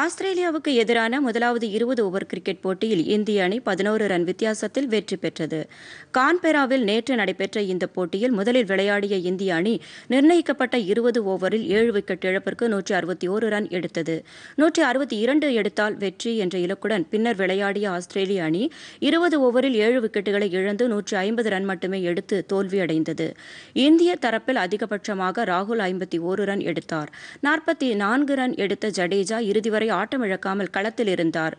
ஆஸ்திரேலியாவுக்கு எதிரான முதலாவது இருபது ஓவர் கிரிக்கெட் போட்டியில் இந்திய அணி பதினோரு ரன் வித்தியாசத்தில் வெற்றி பெற்றது கான்பெராவில் நேற்று நடைபெற்ற இந்த போட்டியில் முதலில் விளையாடிய இந்திய அணி நிர்ணயிக்கப்பட்ட இருபது ஓவரில் ஏழு விக்கெட் இழப்பிற்கு நூற்றி அறுபத்தி ரன் எடுத்தது நூற்றி அறுபத்தி இரண்டு எடுத்தால் வெற்றி என்ற இலக்குடன் பின்னர் விளையாடிய ஆஸ்திரேலிய அணி இருபது ஓவரில் ஏழு விக்கெட்டுகளை இழந்து நூற்றி ஐம்பது ரன் மட்டுமே எடுத்து தோல்வியடைந்தது இந்திய தரப்பில் அதிகபட்சமாக ராகுல் ஐம்பத்தி ஓரு ரன் எடுத்தார் நாற்பத்தி நான்கு ரன் எடுத்த ஜடேஜா இறுதி வரை ஆட்டமிழக்காமல் களத்தில் இருந்தார்